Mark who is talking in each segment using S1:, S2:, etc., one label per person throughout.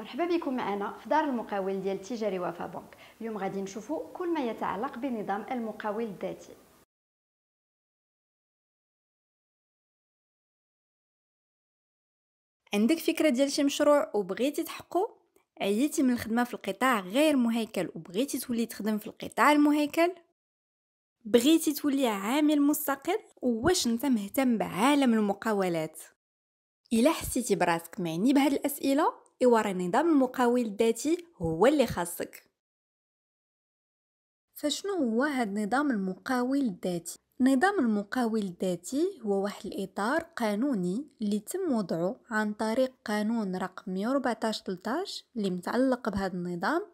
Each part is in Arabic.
S1: مرحبا بكم معنا في دار المقاول ديال تجاري وفا بنك اليوم غادي نشوفوا كل ما يتعلق بنظام المقاول الذاتي عندك فكرة ديال شي مشروع وبغيتي تحقو عييتي من الخدمة في القطاع غير مهيكل وبغيتي تولي تخدم في القطاع المهيكل بغيتي تولي عامل مستقل وواش انت مهتم بعالم المقاولات الا حسيتي براسك معني بهاد الاسئله إوار النظام المقاول الذاتي هو اللي خاصك فشنو هو هاد النظام المقاول الذاتي نظام المقاول الذاتي هو واحد الإطار قانوني اللي تم وضعه عن طريق قانون رقم 114 13 اللي متعلق بهذا النظام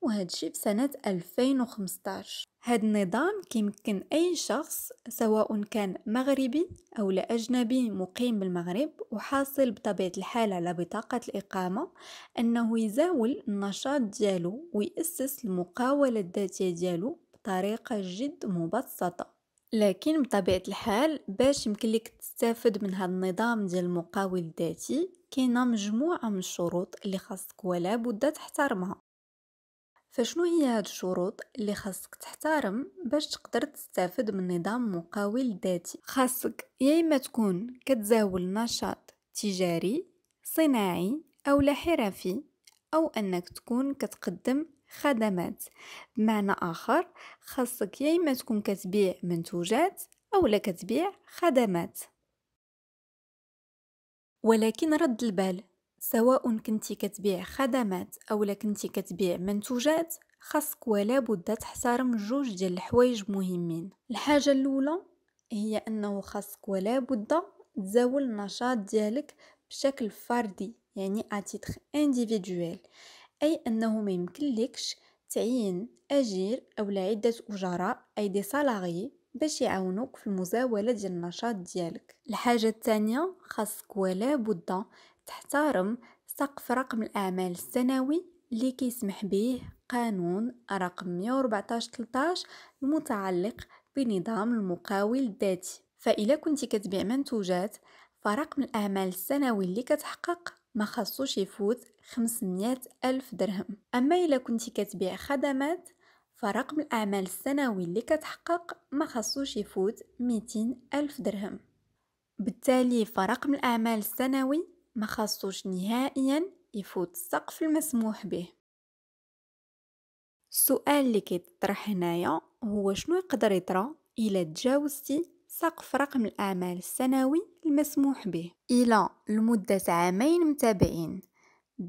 S1: وهذا الشيء في سنة 2015 هاد النظام كيمكن أي شخص سواء كان مغربي أو أجنبي مقيم بالمغرب وحاصل بطبيعة الحال على بطاقة الإقامة أنه يزاول النشاط ديالو ويأسس المقاولة الذاتية ديالو بطريقة جد مبسطة لكن بطبيعة الحال باش يمكن لك تستافد من هذا النظام ديال المقاول الذاتي كاينه مجموعه من الشروط اللي خاصك ولا بد تحترمها فشنو هي هاد الشروط اللي خاصك تحترم باش تقدر تستافد من نظام مقاول ذاتي خاصك يا اما تكون كتزاول نشاط تجاري صناعي او لا حرفي او انك تكون كتقدم خدمات بمعنى اخر خاصك يا اما تكون كتبيع منتوجات او لا كتبيع خدمات ولكن رد البال سواء كنتي كتبيع خدمات اولا كنتي كتبيع منتوجات خاصك ولا بد تحترم جوج ديال الحوايج مهمين الحاجه الاولى هي انه خاصك ولا بد تزاول النشاط ديالك بشكل فردي يعني اتيتر انديفيدويل اي انه ما لكش تعيين اجير اولا عده اجراء اي دي سالاري باش يعاونوك في المزاوله ديال النشاط ديالك الحاجه الثانيه خاصك ولا بد تحترم سقف رقم الأعمال السنوي اللي كيسمح به قانون رقم 114 13 المتعلق بنظام المقاول الذاتي فإلا كنتي كتبيع منتوجات فرقم الأعمال السنوي اللي كتحقق ما خصوش يفوت 500 ألف درهم أما إلا كنتي كتبيع خدمات فرقم الأعمال السنوي اللي كتحقق ما خصوش يفوت 200 ألف درهم بالتالي فرقم الأعمال السنوي ما خاصوش نهائيا يفوت السقف المسموح به السؤال اللي كيتطرح هنايا هو شنو يقدر يطرى الا تجاوزتي سقف رقم الأعمال السنوي المسموح به إلى لمدة عامين متابعين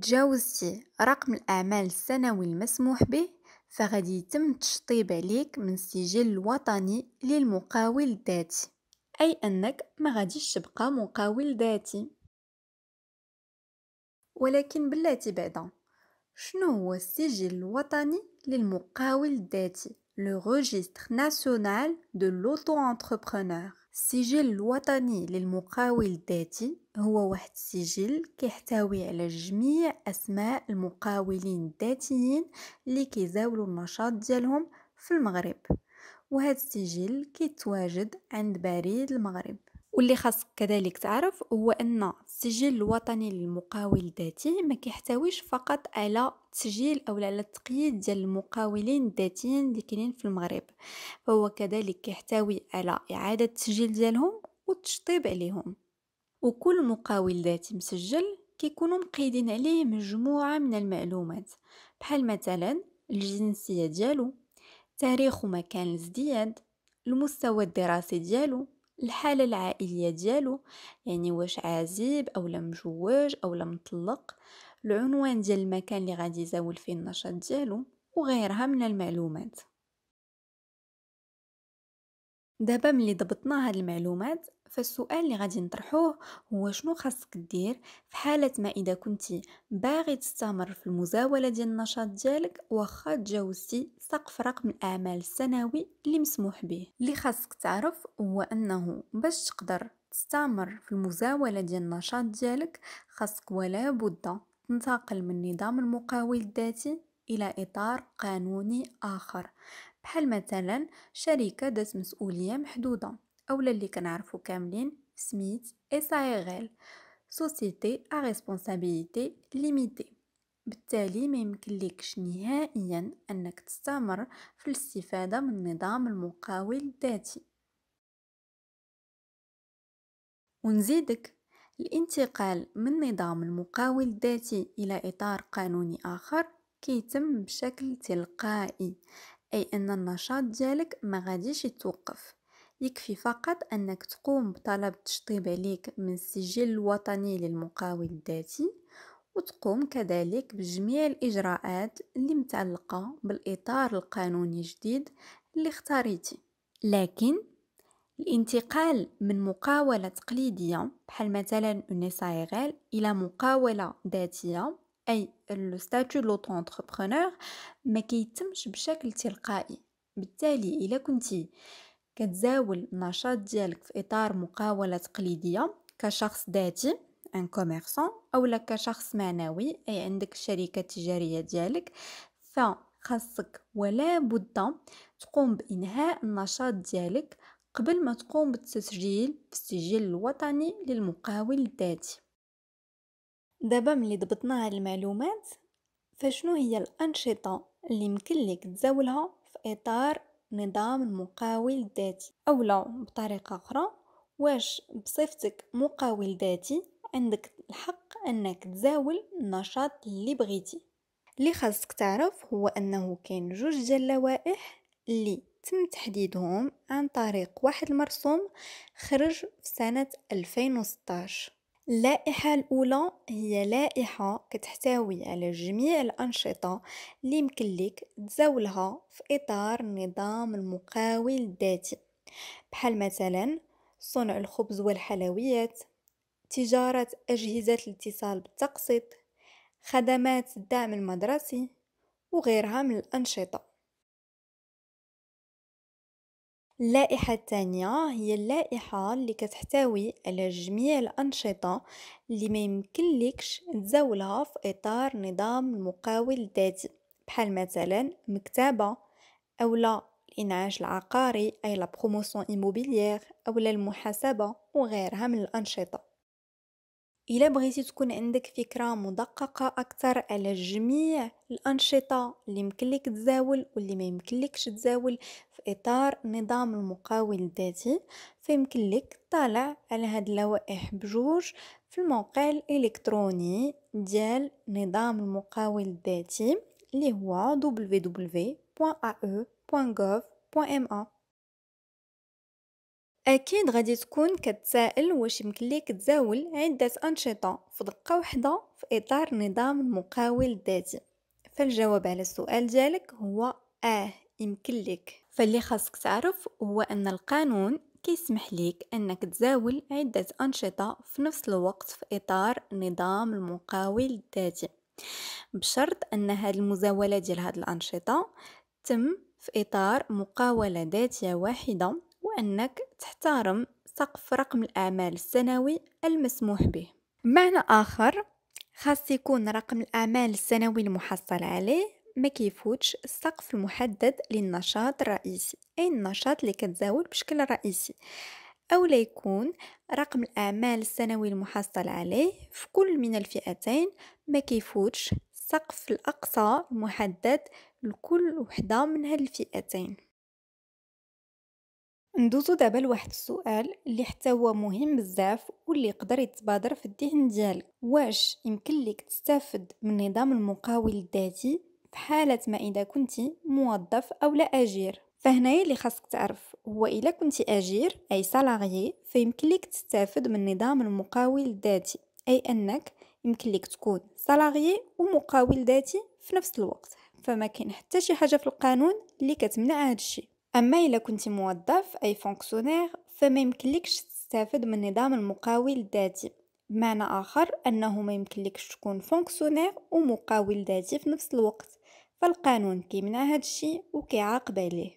S1: تجاوزتي رقم الأعمال السنوي المسموح به فغادي يتم تشطيب عليك من السجل الوطني للمقاول الذاتي أي أنك ما غاديش تبقى مقاول ذاتي ولكن بلاتي بعدا شنو هو السجل الوطني للمقاول الذاتي لو ريجستر ناسيونال دو لوتو انتربرونور السجل الوطني للمقاول الذاتي هو واحد السجل كيحتوي على جميع اسماء المقاولين الذاتيين اللي كيزاولوا النشاط ديالهم في المغرب وهذا السجل كيتواجد عند بريد المغرب واللي خاصك كذلك تعرف هو ان السجل الوطني للمقاول الذاتي ما كيحتويش فقط على تسجيل او على التقييد ديال المقاولين الذاتيين اللي كاينين في المغرب فهو كذلك كيحتوي على اعاده التسجيل ديالهم والتشطيب عليهم وكل مقاول ذاتي مسجل كيكونوا مقيدين عليه مجموعه من المعلومات بحال مثلا الجنسيه ديالو تاريخ ومكان الازدياد المستوى الدراسي ديالو الحاله العائليه ديالو يعني واش عازب اولا مجوج اولا مطلق العنوان ديال المكان اللي غادي يزاول فيه النشاط ديالو وغيرها من المعلومات دابا ملي ضبطنا هاد المعلومات فالسؤال اللي غادي نطرحوه هو شنو خاصك دير في حالة ما إذا كنتي باغي تستمر في المزاولة ديال النشاط ديالك واخا تجاوزتي سقف رقم الأعمال السنوي اللي مسموح به اللي خاصك تعرف هو أنه باش تقدر تستمر في المزاولة ديال النشاط ديالك خاصك ولا بد تنتقل من نظام المقاول الذاتي إلى إطار قانوني آخر بحال مثلا شركة ذات مسؤولية محدودة اولا اللي كنعرفو كاملين سميت اس اي غيل سوسيتي ا ريسبونسابيلتي ليميتي بالتالي ما يمكن لكش نهائيا انك تستمر في الاستفاده من نظام المقاول الذاتي ونزيدك الانتقال من نظام المقاول الذاتي الى اطار قانوني اخر كيتم بشكل تلقائي اي ان النشاط ديالك ما غاديش يتوقف يكفي فقط أنك تقوم بطلب تشطيب عليك من السجل الوطني للمقاول الذاتي وتقوم كذلك بجميع الإجراءات اللي متعلقة بالإطار القانوني الجديد اللي اختاريتي لكن الانتقال من مقاولة تقليدية بحال مثلا اون إلى مقاولة ذاتية أي لو ستاتيو لوطو انتربرونور ما كيتمش بشكل تلقائي بالتالي إلا كنتي كتزاول النشاط ديالك في إطار مقاولة تقليدية كشخص ذاتي ان كوميرسون اولا كشخص معنوي اي عندك الشركه التجاريه ديالك فخاصك ولا بد تقوم بانهاء النشاط ديالك قبل ما تقوم بالتسجيل في السجل الوطني للمقاول الذاتي دابا ملي ضبطنا هاد المعلومات فشنو هي الانشطه اللي يمكن لك تزاولها في اطار نظام المقاول الذاتي أو لا بطريقة أخرى واش بصفتك مقاول ذاتي عندك الحق أنك تزاول النشاط اللي بغيتي اللي خاصك تعرف هو أنه كاين جوج ديال اللوائح اللي تم تحديدهم عن طريق واحد المرسوم خرج في سنة 2016 اللائحة الأولى هي لائحة كتحتوي على جميع الأنشطة اللي يمكن لك تزاولها في إطار النظام المقاول الذاتي بحال مثلا صنع الخبز والحلويات تجارة أجهزة الاتصال بالتقسيط خدمات الدعم المدرسي وغيرها من الأنشطة اللائحة التانية هي اللائحة اللي كتحتوي على جميع الأنشطة اللي ما لكش تزاولها في إطار نظام المقاول الذاتي بحال مثلا مكتبة أولا الإنعاش العقاري أي لا بروموسيون إيموبيليير أولا المحاسبة وغيرها من الأنشطة إلا بغيتي تكون عندك فكرة مدققة أكثر على جميع الأنشطة اللي لك تزاول واللي ما لكش تزاول في إطار نظام المقاول الذاتي فيمكن لك طالع على هاد اللوائح بجوج في الموقع الإلكتروني ديال نظام المقاول الذاتي اللي هو www.ae.gov.ma أكيد غادي تكون كتسائل واش يمكن ليك تزاول عدة أنشطة في دقة واحدة في إطار نظام المقاول الذاتي فالجواب على السؤال ديالك هو آه يمكن لك فاللي خاصك تعرف هو أن القانون كيسمح ليك أنك تزاول عدة أنشطة في نفس الوقت في إطار نظام المقاول الذاتي بشرط أن هاد المزاولة ديال هاد الأنشطة تم في إطار مقاولة ذاتية واحدة أنك تحترم سقف رقم الأعمال السنوي المسموح به بمعنى آخر خاص يكون رقم الأعمال السنوي المحصل عليه ما كيفوتش السقف المحدد للنشاط الرئيسي أي النشاط اللي كتزاول بشكل رئيسي أو لا يكون رقم الأعمال السنوي المحصل عليه في كل من الفئتين ما كيفوتش السقف الأقصى المحدد لكل وحدة من هالفئتين الفئتين ندوزو دابا لواحد السؤال اللي حتى هو مهم بزاف واللي يقدر يتبادر في الذهن ديالك واش يمكن لك تستافد من نظام المقاول الذاتي في حالة ما إذا كنتي موظف أو لا أجير فهنايا اللي خاصك تعرف هو إلا كنتي أجير أي سالاريي فيمكن لك تستافد من نظام المقاول الذاتي أي أنك يمكن لك تكون سالاريي ومقاول ذاتي في نفس الوقت فما كاين حتى شي حاجه في القانون اللي كتمنع هذا الشيء أما إلا كنتي موظف أي فونكسيونير فما يمكنلكش تستافد من نظام المقاول الذاتي بمعنى آخر أنه ما يمكنلكش تكون فونكسيونير ومقاول ذاتي في نفس الوقت فالقانون كيمنع هذا الشيء وكيعاقب عليه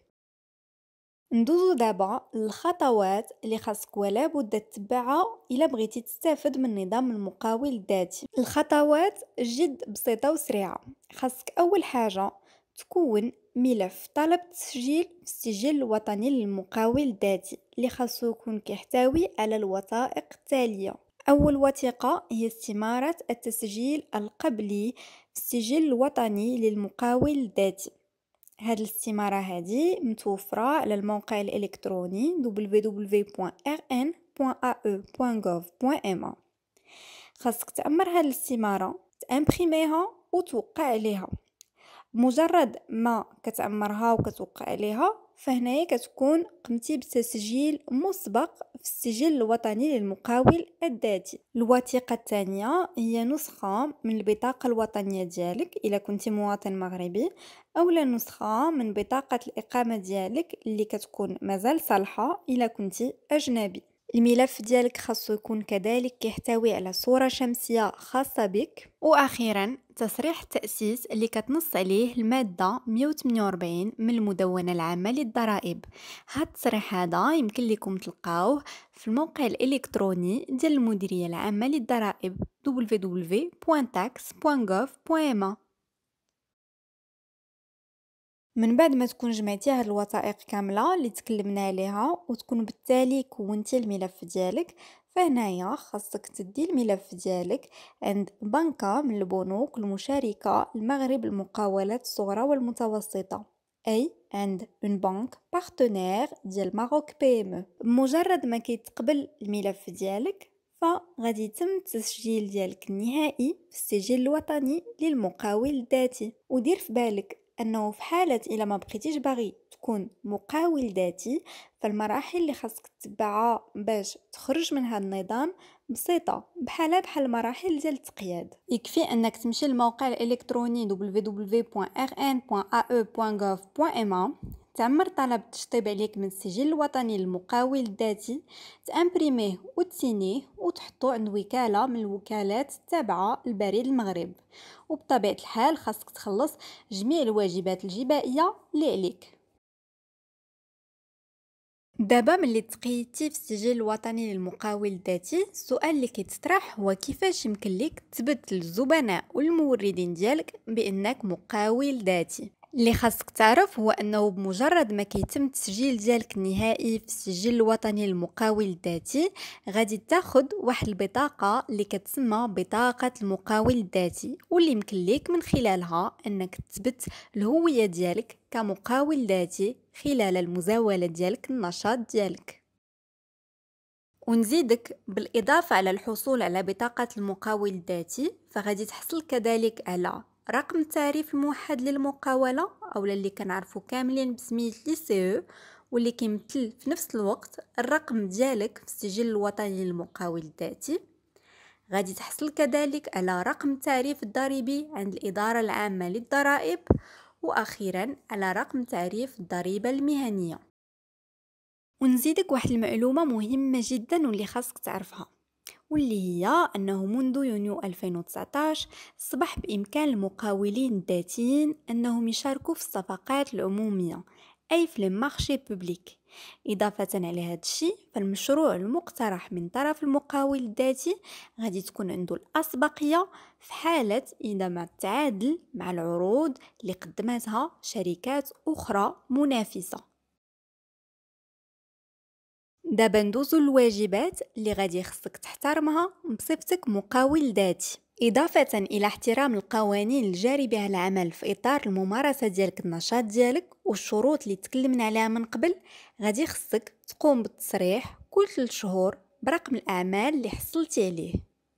S1: ندوزو دابا للخطوات اللي خاصك ولا بد تتبعها الا بغيتي تستافد من نظام المقاول الذاتي الخطوات جد بسيطه وسريعه خاصك اول حاجه تكون ملف طلب تسجيل في السجل الوطني للمقاول الذاتي اللي خاصو يكون كيحتوي على الوثائق التاليه اول وثيقه هي استماره التسجيل القبلي في السجل الوطني للمقاول الذاتي هاد الاستمارة هادي متوفرة على الموقع الإلكتروني www.rn.ae.gov.ma خاصك تأمر هاد الاستمارة تأمبريميها وتوقع عليها مجرد ما كتعمرها وكتوقع عليها فهنايا كتكون قمتي بتسجيل مسبق في السجل الوطني للمقاول الذاتي الوثيقة الثانية هي نسخة من البطاقة الوطنية ديالك إذا كنت مواطن مغربي أولا نسخة من بطاقة الإقامة ديالك اللي كتكون مازال صالحة إذا كنت أجنبي الملف ديالك خاصو يكون كذلك كيحتوي على صورة شمسية خاصة بك وأخيرا تصريح التأسيس اللي كتنص عليه المادة 148 من المدونة العامة للضرائب هاد التصريح هذا يمكن لكم تلقاوه في الموقع الإلكتروني ديال المديرية العامة للضرائب www.tax.gov.ma من بعد ما تكون جمعتي هاد الوثائق كامله اللي تكلمنا عليها وتكون بالتالي كونتي الملف ديالك فهنايا خاصك تدي الملف ديالك عند بنكه من البنوك المشاركه المغرب المقاولات الصغرى والمتوسطه اي عند اون بنك بارتنير ديال ماروك بي ام مجرد ما كيتقبل الملف ديالك فغادي يتم التسجيل ديالك النهائي في السجل الوطني للمقاول الذاتي ودير في بالك انه في حاله الا ما بقيتيش باغي تكون مقاول ذاتي فالمراحل اللي خاصك تتبعها باش تخرج من هذا النظام بسيطة بحالها بحال المراحل ديال التقياد يكفي انك تمشي للموقع الالكتروني www.rn.ae.gov.ma تعمر طلب التشطيب عليك من السجل الوطني المقاول الذاتي تامبريميه وتسينيه وتحطو عند وكاله من الوكالات التابعه لبريد المغرب وبطبيعه الحال خاصك تخلص جميع الواجبات الجبائيه اللي عليك دابا ملي تقيتي في السجل الوطني للمقاول الذاتي السؤال اللي كيتطرح هو كيفاش يمكن لك تبدل الزبناء والموردين ديالك بانك مقاول ذاتي اللي خاصك تعرف هو انه بمجرد ما كيتم التسجيل ديالك النهائي في السجل الوطني المقاول الذاتي غادي تاخد واحد البطاقه اللي كتسمى بطاقه المقاول الذاتي واللي يمكن ليك من خلالها انك تثبت الهويه ديالك كمقاول ذاتي خلال المزاوله ديالك النشاط ديالك ونزيدك بالإضافة على الحصول على بطاقة المقاول الذاتي فغادي تحصل كذلك على رقم التعريف الموحد للمقاولة أولا اللي كنعرفو كاملين بسمية لي سي او واللي كيمثل في نفس الوقت الرقم ديالك في السجل الوطني للمقاول الذاتي غادي تحصل كذلك على رقم التعريف الضريبي عند الإدارة العامة للضرائب وأخيرا على رقم تعريف الضريبة المهنية ونزيدك واحد المعلومة مهمة جدا واللي خاصك تعرفها واللي هي أنه منذ يونيو 2019 صبح بإمكان المقاولين الذاتيين أنهم يشاركوا في الصفقات العمومية أي في المارشي بوبليك إضافة على هذا الشيء فالمشروع المقترح من طرف المقاول الذاتي غادي تكون عنده الأسبقية في حالة إذا ما تعادل مع العروض اللي قدمتها شركات أخرى منافسة دابا ندوزو الواجبات اللي غادي خصك تحترمها بصفتك مقاول ذاتي إضافة إلى احترام القوانين الجاري بها العمل في إطار الممارسة ديالك النشاط ديالك والشروط اللي تكلمنا عليها من قبل غادي خصك تقوم بالتصريح كل ثلاث شهور برقم الأعمال اللي حصلتي عليه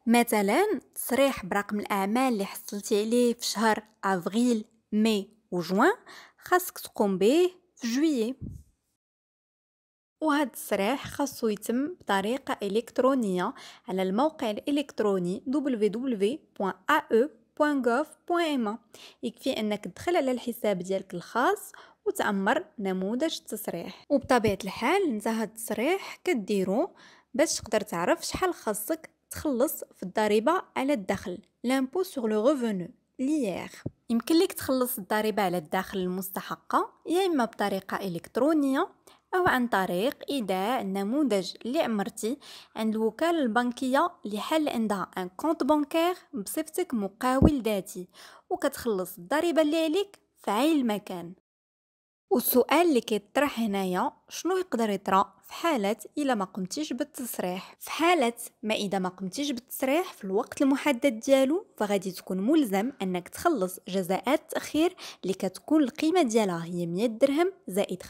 S1: مثلا تصريح برقم الأعمال اللي حصلتي عليه في شهر أفريل مي وجوان خاصك تقوم به في جويي وهذا التصريح خاصو يتم بطريقة إلكترونية على الموقع الإلكتروني www.ae.gov.ma يكفي أنك تدخل على الحساب ديالك الخاص وتأمر نموذج التصريح وبطبيعة الحال انت هاد التصريح كديرو باش تقدر تعرف شحال خاصك تخلص في الضريبة على الدخل لامبو سوغ لو غوفونو ليير يمكن لك تخلص الضريبة على الدخل المستحقة يا إما بطريقة إلكترونية أو عن طريق إيداع نموذج لعمرتي عند الوكالة البنكية لحل عندها ان كونت بنكير بصفتك مقاول ذاتي وكتخلص الضريبة اللي عليك في عين المكان والسؤال اللي كيطرح هنايا شنو يقدر يطرا في حالة إلا ما قمتيش بالتصريح في حالة ما إذا ما قمتيش بالتصريح في الوقت المحدد ديالو فغادي تكون ملزم أنك تخلص جزاءات التاخير اللي كتكون القيمة ديالها هي 100 درهم زائد 5%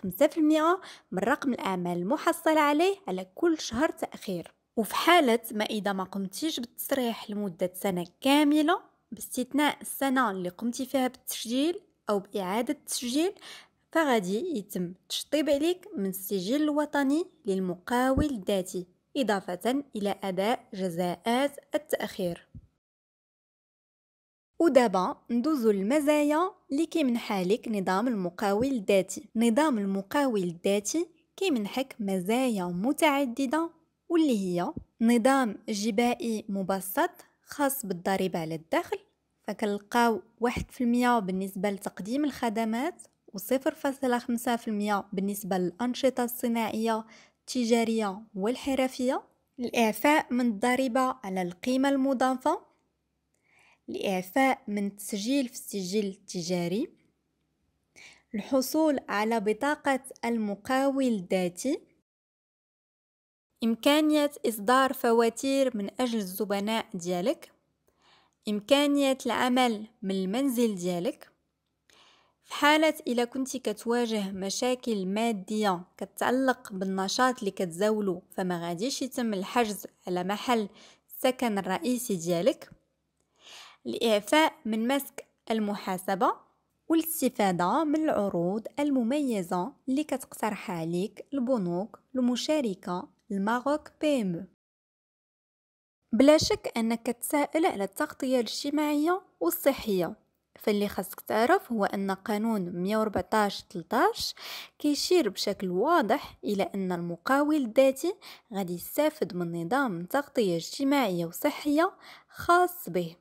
S1: من رقم الأعمال المحصل عليه على كل شهر تأخير وفي حالة ما إذا ما قمتيش بالتصريح لمدة سنة كاملة باستثناء السنة اللي قمتي فيها بالتسجيل أو بإعادة التسجيل فغادي يتم تشطيب عليك من السجل الوطني للمقاول الذاتي إضافة إلى أداء جزاءات التأخير ودابا ندوزو المزايا اللي كيمنحها حالك نظام المقاول الذاتي نظام المقاول الذاتي كيمنحك مزايا متعددة واللي هي نظام جبائي مبسط خاص بالضريبة على الدخل فكنلقاو واحد في المية بالنسبة لتقديم الخدمات و0.5% بالنسبة للأنشطة الصناعية التجارية والحرفية الإعفاء من الضريبة على القيمة المضافة الإعفاء من التسجيل في السجل التجاري الحصول على بطاقة المقاول الذاتي إمكانية إصدار فواتير من أجل الزبناء ديالك إمكانية العمل من المنزل ديالك في حالة إلا كنت كتواجه مشاكل مادية كتعلق بالنشاط اللي كتزاولو فما غاديش يتم الحجز على محل السكن الرئيسي ديالك الإعفاء من مسك المحاسبة والاستفادة من العروض المميزة اللي كتقترحها عليك البنوك المشاركة الماروك بي ام بلا شك انك تسائل على التغطية الاجتماعية والصحية فاللي خاصك تعرف هو أن قانون 114 13 كيشير بشكل واضح إلى أن المقاول الذاتي غادي يستافد من نظام تغطية اجتماعية وصحية خاص به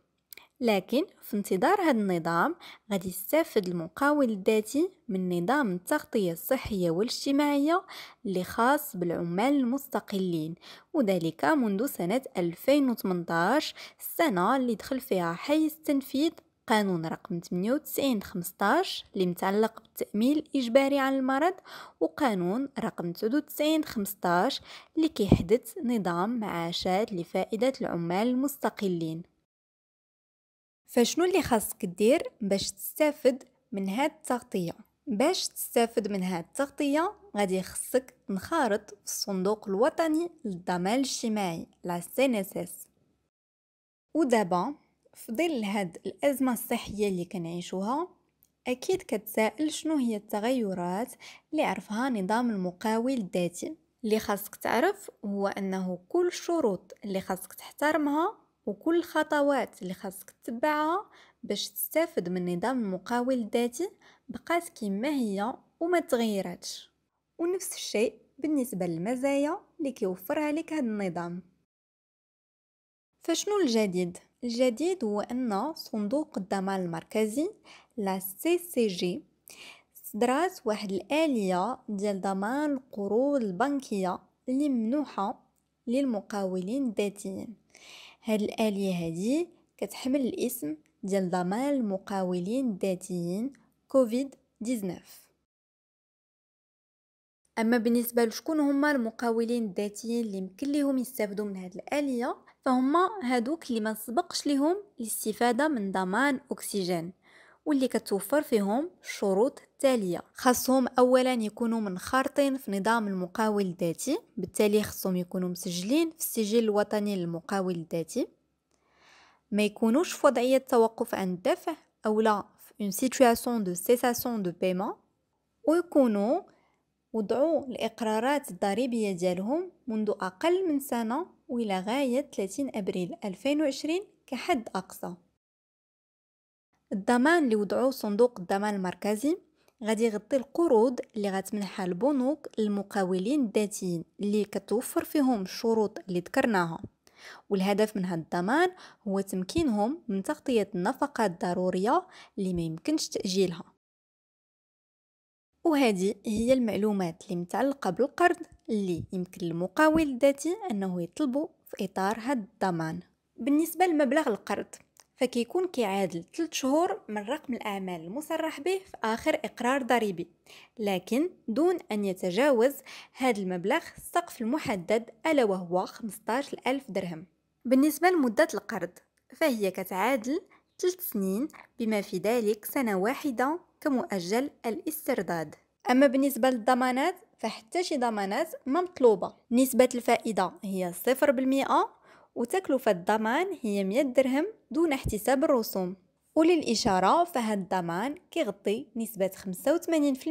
S1: لكن في انتظار هذا النظام غادي يستافد المقاول الذاتي من نظام التغطية الصحية والاجتماعية اللي خاص بالعمال المستقلين وذلك منذ سنة 2018 السنة اللي دخل فيها حيز التنفيذ قانون رقم 98 15 اللي متعلق بالتأمين الإجباري على المرض وقانون رقم 99 15 اللي كيحدث نظام معاشات لفائدة العمال المستقلين فشنو اللي خاصك دير باش تستافد من هاد التغطية باش تستافد من هاد التغطية غادي خصك تنخرط في الصندوق الوطني للضمان الاجتماعي لا سي ودابا في ظل هاد الأزمة الصحية اللي كنعيشوها أكيد كتسائل شنو هي التغيرات اللي عرفها نظام المقاول الذاتي اللي خاصك تعرف هو أنه كل الشروط اللي خاصك تحترمها وكل الخطوات اللي خاصك تتبعها باش تستافد من نظام المقاول الذاتي بقات كما هي وما تغيراتش ونفس الشيء بالنسبة للمزايا اللي كيوفرها لك هذا النظام فشنو الجديد؟ الجديد هو أن صندوق الضمان المركزي لا سي سي جي صدرات واحد الآلية ديال ضمان القروض البنكية اللي ممنوحة للمقاولين الذاتيين هاد الآلية هادي كتحمل الاسم ديال ضمان المقاولين الذاتيين كوفيد 19 اما بالنسبه لشكون هما المقاولين الذاتيين اللي يمكن ليهم يستافدوا من هذه الاليه فهما هادوك اللي ما سبقش ليهم الاستفاده من ضمان اكسجين واللي كتوفر فيهم الشروط التاليه خاصهم اولا يكونوا منخرطين في نظام المقاول الذاتي بالتالي خاصهم يكونوا مسجلين في السجل الوطني للمقاول الذاتي ما يكونوش في وضعيه توقف عن الدفع او لا في اون سيتوياسيون دو سيساسيون دو بيمون ويكونوا وضعوا الإقرارات الضريبية ديالهم منذ أقل من سنة وإلى غاية 30 أبريل 2020 كحد أقصى الضمان اللي وضعوه صندوق الضمان المركزي غادي يغطي القروض اللي غتمنحها البنوك للمقاولين الذاتيين اللي كتوفر فيهم الشروط اللي ذكرناها والهدف من هذا الضمان هو تمكينهم من تغطية النفقات الضرورية اللي ما يمكنش تأجيلها وهذه هي المعلومات اللي متعلقة بالقرض اللي يمكن للمقاول الذاتي أنه يطلبه في إطار هذا الضمان بالنسبة لمبلغ القرض فكيكون كيعادل 3 شهور من رقم الأعمال المصرح به في آخر إقرار ضريبي لكن دون أن يتجاوز هذا المبلغ السقف المحدد ألا وهو ألف درهم بالنسبة لمدة القرض فهي كتعادل ثلاث سنين بما في ذلك سنة واحدة كمؤجل الاسترداد أما بالنسبة للضمانات فحتى شي ضمانات ما مطلوبة نسبة الفائدة هي صفر بالمئة وتكلفة الضمان هي 100 درهم دون احتساب الرسوم وللإشارة فهاد الضمان كيغطي نسبة 85%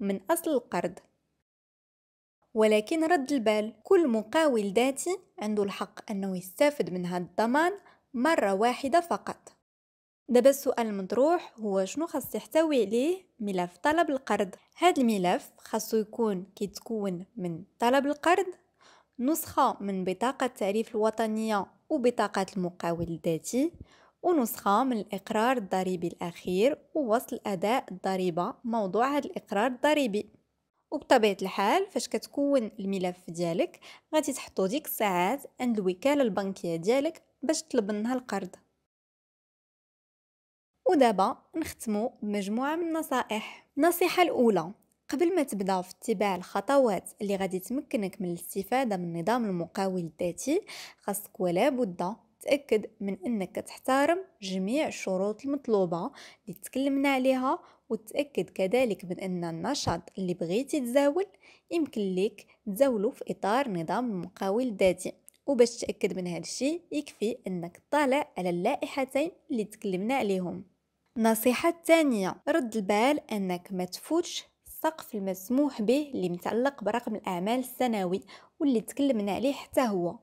S1: من أصل القرض ولكن رد البال كل مقاول ذاتي عنده الحق أنه يستافد من هاد الضمان مرة واحدة فقط دابا السؤال المطروح هو شنو خاص يحتوي عليه ملف طلب القرض هذا الملف خاصو يكون كيتكون من طلب القرض نسخة من بطاقة التعريف الوطنية وبطاقة المقاول الذاتي ونسخة من الإقرار الضريبي الأخير ووصل أداء الضريبة موضوع هذا الإقرار الضريبي وبطبيعة الحال فاش كتكون الملف ديالك غادي تحطو ديك الساعات عند الوكالة البنكية ديالك باش تطلب منها القرض ودابا نختمو بمجموعة من النصائح النصيحة الأولى قبل ما تبدا في اتباع الخطوات اللي غادي تمكنك من الاستفادة من نظام المقاول الذاتي خاصك ولا بد تأكد من أنك تحترم جميع الشروط المطلوبة اللي تكلمنا عليها وتأكد كذلك من أن النشاط اللي بغيتي تزاول يمكن لك تزاوله في إطار نظام المقاول الذاتي وباش تأكد من هذا الشيء يكفي أنك طالع على اللائحتين اللي تكلمنا عليهم النصيحة الثانية رد البال أنك ما تفوتش السقف المسموح به اللي متعلق برقم الأعمال السنوي واللي تكلمنا عليه حتى هو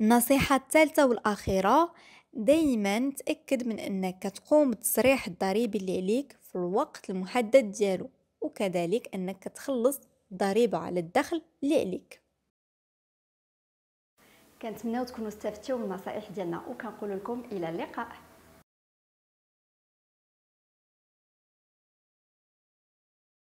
S1: النصيحة الثالثة والأخيرة دايما تأكد من أنك تقوم بتصريح الضريبي اللي عليك في الوقت المحدد ديالو وكذلك أنك تخلص ضريبة على الدخل اللي عليك كنتمناو تكونوا استفدتوا من النصائح ديالنا وكنقول لكم الى اللقاء